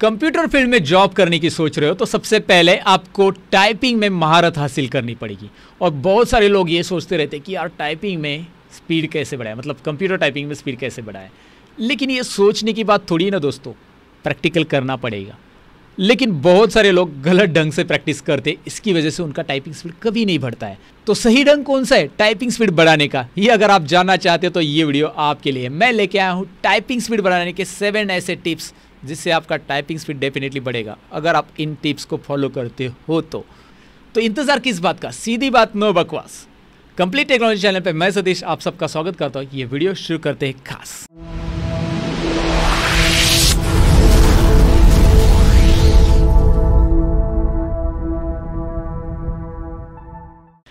computer field में job करने की सोच रहे हो तो सबसे पहले आपको टाइपिंग में महारत हासिल करनी पड़ेगी और बहुत सारे लोग ये सोचते रहते हैं कि यार टाइपिंग में स्पीड कैसे बढ़ाए मतलब कंप्यूटर टाइपिंग में स्पीड कैसे बढ़ाए लेकिन ये सोचने की बात थोड़ी ना दोस्तों प्रैक्टिकल करना पड़ेगा लेकिन बहुत सारे लोग गलत ढंग से प्रैक्टिस करते इसकी वजह से उनका टाइपिंग स्पीड कभी नहीं बढ़ता है तो सही ढंग कौन सा है टाइपिंग स्पीड बढ़ाने का ये अगर आप जानना चाहते हो तो ये वीडियो आपके लिए मैं लेके आया हूँ टाइपिंग स्पीड बढ़ाने के सेवन ऐसे टिप्स जिससे आपका टाइपिंग स्पीड डेफिनेटली बढ़ेगा अगर आप इन टिप्स को फॉलो करते हो तो तो इंतज़ार किस बात का सीधी बात नो बकवास कंप्लीट टेक्नोलॉजी चैनल पे मैं सतीश आप सबका स्वागत करता हूँ ये वीडियो शुरू करते हैं खास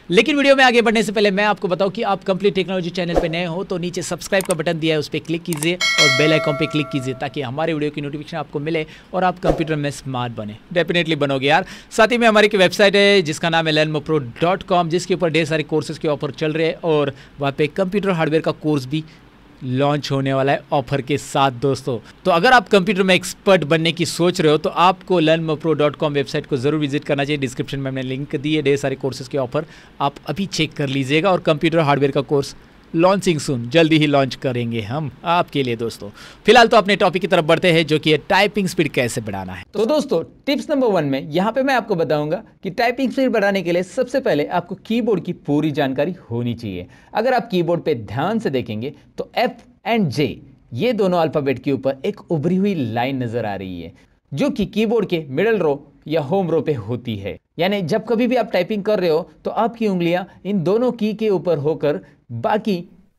लेकिन वीडियो में आगे बढ़ने से पहले मैं आपको बताऊं कि आप कंप्लीट टेक्नोलॉजी चैनल पर नए हो तो नीचे सब्सक्राइब का बटन दिया है उस पर क्लिक कीजिए और बेल आइकॉन पर क्लिक कीजिए ताकि हमारे वीडियो की नोटिफिकेशन आपको मिले और आप कंप्यूटर में स्मार्ट बने डेफिनेटली बनोगे यार साथ ही में हमारी एक वेबसाइट है जिसका नाम है लर्न मोप्रो डॉट कॉम जिसके ऊपर ढेर सारे कोर्सेज के ऑफर चल रहे हैं और वहाँ पर कंप्यूटर हार्डवेयर का कोर्स भी लॉन्च होने वाला है ऑफर के साथ दोस्तों तो अगर आप कंप्यूटर में एक्सपर्ट बनने की सोच रहे हो तो आपको learn mopro dot com website को ज़रूर विजिट करना चाहिए डिस्क्रिप्शन में मैंने लिंक दी है ढेर सारे कोर्सेज के ऑफर आप अभी चेक कर लीजिएगा और कंप्यूटर हार्डवेयर का कोर्स लॉन्चिंग सुन जल्दी ही लॉन्च करेंगे हम आपके लिए दोस्तों फिलहाल तो अपने टॉपिक की तरफ बढ़ते हैं जो कि है टाइपिंग स्पीड कैसे बढ़ाना है तो दोस्तों टिप्स नंबर वन में यहाँ पे मैं आपको बताऊंगा कि टाइपिंग स्पीड बढ़ाने के लिए सबसे पहले आपको कीबोर्ड की पूरी जानकारी होनी चाहिए अगर आप कीबोर्ड पे ध्यान से देखेंगे तो एफ एंड जे ये दोनों अल्फ़ाबेट के ऊपर एक उभरी हुई लाइन नज़र आ रही है जो कि कीबोर्ड के मिडल रो या होम रो पे होती है यानी जब कभी भी आप टाइपिंग कर रहे हो तो आपकी उंगलियां इन दोनों की के ऊपर होकर बाकी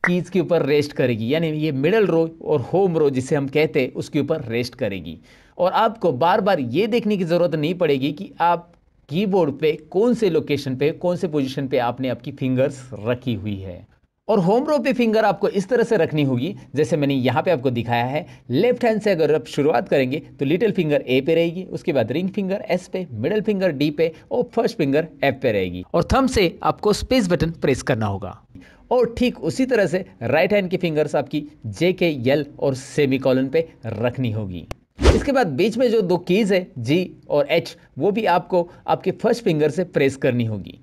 चीज़ के ऊपर रेस्ट करेगी यानी ये मिडल रो और होम रो जिसे हम कहते हैं उसके ऊपर रेस्ट करेगी और आपको बार बार ये देखने की ज़रूरत नहीं पड़ेगी कि आप कीबोर्ड पे कौन से लोकेशन पे कौन से पोजीशन पे आपने आपकी फिंगर्स रखी हुई है और होम रो पे फिंगर आपको इस तरह से रखनी होगी जैसे मैंने यहाँ पे आपको दिखाया है लेफ्ट हैंड से अगर आप शुरुआत करेंगे तो लिटिल फिंगर ए पे रहेगी उसके बाद रिंग फिंगर एस पे मिडिल फिंगर डी पे और फर्स्ट फिंगर एफ पे रहेगी और थम से आपको स्पेस बटन प्रेस करना होगा और ठीक उसी तरह से राइट हैंड की फिंगर्स आपकी जे के यल और सेमी कॉलन पे रखनी होगी इसके बाद बीच में जो दो कीज़ है जी और एच वो भी आपको आपके फर्स्ट फिंगर से प्रेस करनी होगी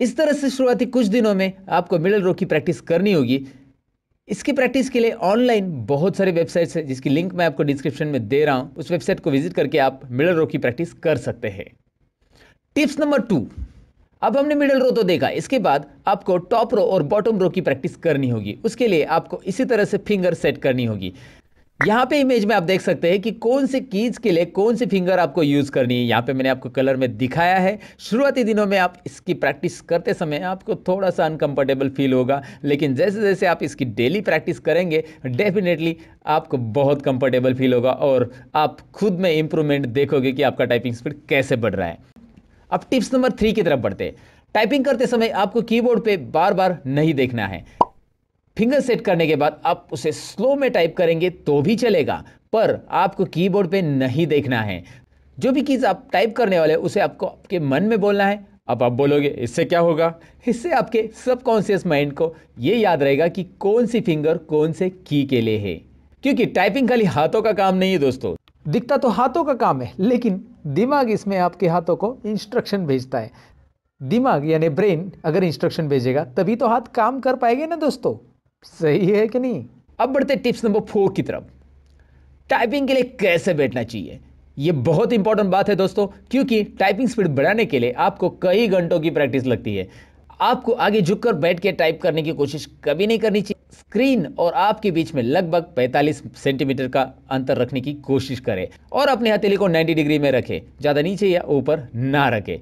इस तरह से शुरुआती कुछ दिनों में आपको मिडल रो की प्रैक्टिस करनी होगी इसकी प्रैक्टिस के लिए ऑनलाइन बहुत सारे वेबसाइट्स हैं जिसकी लिंक मैं आपको डिस्क्रिप्शन में दे रहा हूं उस वेबसाइट को विजिट करके आप मिडल रो की प्रैक्टिस कर सकते हैं टिप्स नंबर टू अब हमने मिडिल रो तो देखा इसके बाद आपको टॉप रो और बॉटम रो की प्रैक्टिस करनी होगी उसके लिए आपको इसी तरह से फिंगर सेट करनी होगी यहाँ पे इमेज में आप देख सकते हैं कि कौन से कीज के लिए कौन सी फिंगर आपको यूज़ करनी है यहाँ पे मैंने आपको कलर में दिखाया है शुरुआती दिनों में आप इसकी प्रैक्टिस करते समय आपको थोड़ा सा अनकंफर्टेबल फील होगा लेकिन जैसे जैसे आप इसकी डेली प्रैक्टिस करेंगे डेफिनेटली आपको बहुत कंफर्टेबल फील होगा और आप खुद में इम्प्रूवमेंट देखोगे कि आपका टाइपिंग स्पीड कैसे बढ़ रहा है अब टिप्स नंबर थ्री की तरफ बढ़ते टाइपिंग करते समय आपको कीबोर्ड पे बार बार नहीं देखना है फिंगर सेट करने के बाद आप उसे स्लो में टाइप करेंगे तो भी चलेगा पर आपको कीबोर्ड पे नहीं देखना है जो भी चीज़ आप टाइप करने वाले उसे आपको आपके मन में बोलना है अब आप बोलोगे इससे क्या होगा इससे आपके सबकॉन्सियस माइंड को ये याद रहेगा कि कौन सी फिंगर कौन से की के लिए है क्योंकि टाइपिंग खाली हाथों का काम नहीं है दोस्तों दिखता तो हाथों का काम है लेकिन दिमाग इसमें आपके हाथों को इंस्ट्रक्शन भेजता है दिमाग यानी ब्रेन अगर इंस्ट्रक्शन भेजेगा तभी तो हाथ काम कर पाएंगे ना दोस्तों सही है कि नहीं अब बढ़ते टिप्स नंबर फोर की तरफ टाइपिंग के लिए कैसे बैठना चाहिए यह बहुत इंपॉर्टेंट बात है दोस्तों क्योंकि टाइपिंग स्पीड बढ़ाने के लिए आपको कई घंटों की प्रैक्टिस लगती है आपको आगे झुककर बैठ के टाइप करने की कोशिश कभी नहीं करनी चाहिए स्क्रीन और आपके बीच में लगभग 45 सेंटीमीटर का अंतर रखने की कोशिश करें और अपने हथेली को 90 डिग्री में रखें ज़्यादा नीचे या ऊपर ना रखें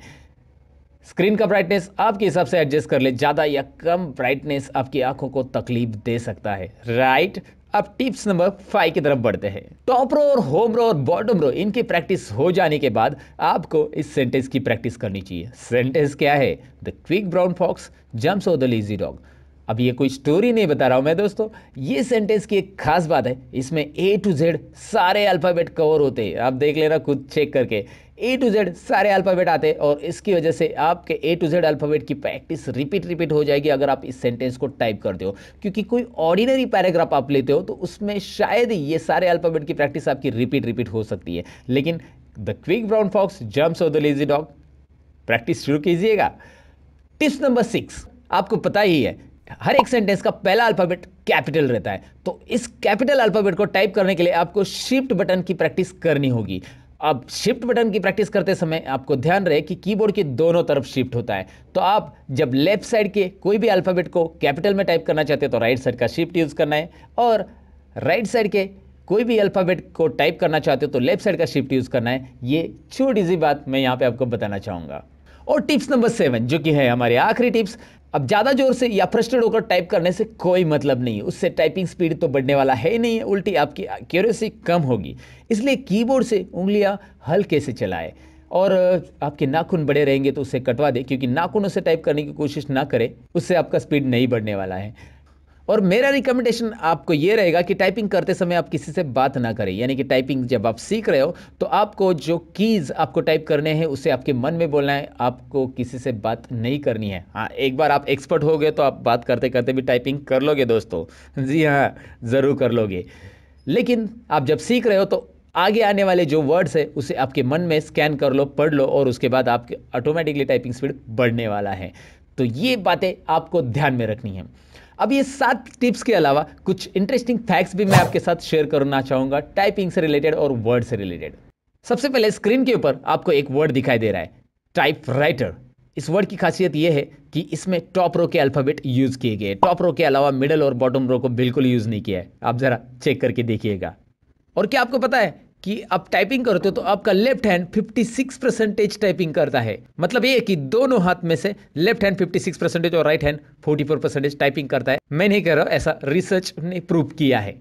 स्क्रीन का ब्राइटनेस आपके हिसाब से एडजस्ट कर ले ज़्यादा या कम ब्राइटनेस आपकी आंखों को तकलीफ दे सकता है राइट अब टिप्स नंबर फाइव की तरफ बढ़ते हैं टॉप रो और होम रो और बॉटम रो इनकी प्रैक्टिस हो जाने के बाद आपको इस सेंटेंस की प्रैक्टिस करनी चाहिए सेंटेंस क्या है the quick brown fox jumps over the lazy dog अब ये कोई स्टोरी नहीं बता रहा हूँ मैं दोस्तों ये सेंटेंस की एक खास बात है इसमें ए टू जेड सारे अल्फ़ाबेट कवर होते हैं आप देख लेना खुद चेक करके ए टू जेड सारे अल्फ़ाबेट आते हैं और इसकी वजह से आपके ए टू जेड अल्फ़ाबेट की प्रैक्टिस रिपीट रिपीट हो जाएगी अगर आप इस सेंटेंस को टाइप करते हो क्योंकि कोई ऑर्डिनरी पैराग्राफ आप लेते हो तो उसमें शायद ये सारे अल्फ़ाबेट की प्रैक्टिस आपकी रिपीट रिपीट हो सकती है लेकिन the quick brown fox jumps of the lazy dog practice शुरू कीजिएगा टिप्स नंबर सिक्स आपको पता ही है हर एक सेंटेंस का पहला अल्फ़ाबेट कैपिटल रहता है तो इस कैपिटल अल्फ़ाबेट को टाइप करने के लिए आपको शिफ्ट बटन की प्रैक्टिस करनी होगी अब शिफ्ट बटन की प्रैक्टिस करते समय आपको ध्यान रहे कि कीबोर्ड के दोनों तरफ शिफ्ट होता है तो आप जब लेफ्ट साइड के कोई भी अल्फ़ाबेट को कैपिटल में टाइप करना चाहते हैं तो राइट साइड का शिफ्ट यूज़ करना है और राइट साइड के कोई भी अल्फ़ाबेट को टाइप करना चाहते हो तो लेफ्ट साइड का शिफ्ट यूज़ करना है ये छोटी सी बात मैं यहाँ पर आपको बताना चाहूँगा और टिप्स नंबर सेवन जो कि है हमारी आखिरी टिप्स अब ज़्यादा जोर से या फ्रस्ट्रेट होकर टाइप करने से कोई मतलब नहीं है उससे टाइपिंग स्पीड तो बढ़ने वाला है ही नहीं है उल्टी आपकी क्यूरियोसिटी कम होगी इसलिए कीबोर्ड से उंगलियां हल्के से चलाएं और आपके नाखून बड़े रहेंगे तो उसे कटवा दें क्योंकि नाखूनों से टाइप करने की कोशिश ना करें उससे आपका स्पीड नहीं बढ़ने वाला है और मेरा रिकमेंडेशन आपको ये रहेगा कि टाइपिंग करते समय आप किसी से बात ना करें यानी कि टाइपिंग जब आप सीख रहे हो तो आपको जो कीज़ आपको टाइप करने हैं उसे आपके मन में बोलना है आपको किसी से बात नहीं करनी है हाँ एक बार आप एक्सपर्ट हो गए तो आप बात करते करते भी टाइपिंग कर लोगे दोस्तों जी हाँ ज़रूर कर लोगे लेकिन आप जब सीख रहे हो तो आगे आने वाले जो वर्ड्स है उसे आपके मन में स्कैन कर लो पढ़ लो और उसके बाद आपके ऑटोमेटिकली टाइपिंग स्पीड बढ़ने वाला है तो ये बातें आपको ध्यान में रखनी है अब ये सात टिप्स के अलावा कुछ इंटरेस्टिंग फैक्ट्स भी मैं आपके साथ शेयर करना चाहूंगा टाइपिंग से रिलेटेड और वर्ड से रिलेटेड सबसे पहले स्क्रीन के ऊपर आपको एक वर्ड दिखाई दे रहा है टाइप राइटर इस वर्ड की खासियत यह है कि इसमें टॉप रो के अल्फ़ाबेट यूज़ किए गए टॉप रो के अलावा मिडल और बॉटम रो को बिल्कुल यूज़ नहीं किया है आप ज़रा चेक करके देखिएगा और क्या आपको पता है कि आप टाइपिंग करते हो तो आपका लेफ्ट हैंड 56 परसेंटेज टाइपिंग करता है मतलब ये कि दोनों हाथ में से लेफ्ट हैंड 56 परसेंटेज और राइट हैंड 44 परसेंटेज टाइपिंग करता है मैं नहीं कह रहा ऐसा रिसर्च ने प्रूव किया है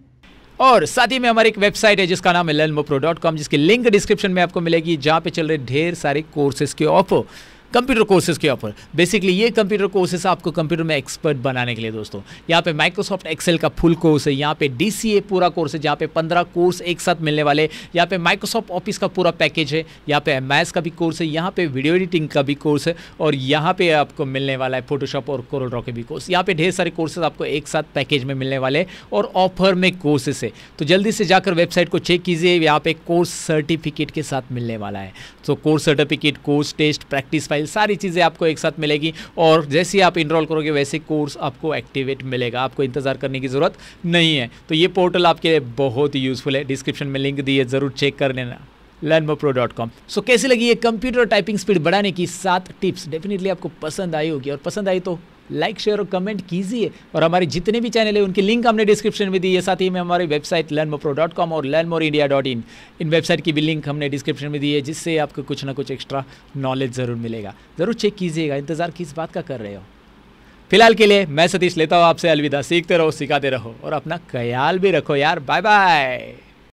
और साथ ही में हमारी एक वेबसाइट है जिसका नाम है लर्न जिसकी लिंक डिस्क्रिप्शन में आपको मिलेगी जहाँ पे चल रहे ढेर सारे कोर्सेज के ऑफर कंप्यूटर कोर्सेज के ऑफर बेसिकली ये कंप्यूटर कोर्सेज आपको कंप्यूटर में एक्सपर्ट बनाने के लिए दोस्तों यहाँ पे माइक्रोसॉफ्ट एक्सेल का फुल कोर्स है यहाँ पे डी पूरा कोर्स है जहाँ पे पंद्रह कोर्स एक साथ मिलने वाले यहाँ पे माइक्रोसॉफ्ट ऑफिस का पूरा पैकेज है यहाँ पे एम का भी कोर्स है यहाँ पे वीडियो एडिटिंग का भी कोर्स है और यहाँ पे आपको मिलने वाला है फोटोशॉप और कोरल ड्रॉ के भी कोर्स यहाँ पे ढेर सारे कोर्सेज आपको एक साथ पैकेज में मिलने वाले और ऑफर में कोर्सेस है तो जल्दी से जाकर वेबसाइट को चेक कीजिए यहाँ पे कोर्स सर्टिफिकेट के साथ मिलने वाला है तो course certificate course test practice file file सारी चीज़ें आपको एक साथ मिलेगी और जैसे ही आप इनरोल करोगे वैसे कोर्स आपको एक्टिवेट मिलेगा आपको इंतज़ार करने की ज़रूरत नहीं है तो ये पोर्टल आपके लिए बहुत ही यूज़फुल है डिस्क्रिप्शन में लिंक दी है ज़रूर चेक कर लेना लर्नमोप्रो डॉट कॉम सो कैसी लगी ये कंप्यूटर टाइपिंग स्पीड बढ़ाने की सात टिप्स डेफिनेटली आपको पसंद आई होगी और पसंद आई तो लाइक शेयर और कमेंट कीजिए और हमारे जितने भी चैनल है उनकी लिंक हमने डिस्क्रिप्शन में दी है साथ ही में हमारी website learn mopro dot com और learn more India dot in इन वेबसाइट की भी लिंक हमने डिस्क्रिप्शन में दी है जिससे आपको कुछ ना कुछ एक्स्ट्रा नॉलेज ज़रूर मिलेगा ज़रूर चेक कीजिएगा इंतज़ार किस बात का कर रहे हो फिलहाल के लिए मैं सतीश लेता हूँ आपसे अलविदा सीखते रहो सिखाते रहो और अपना ख्याल भी रखो यार बाय बाय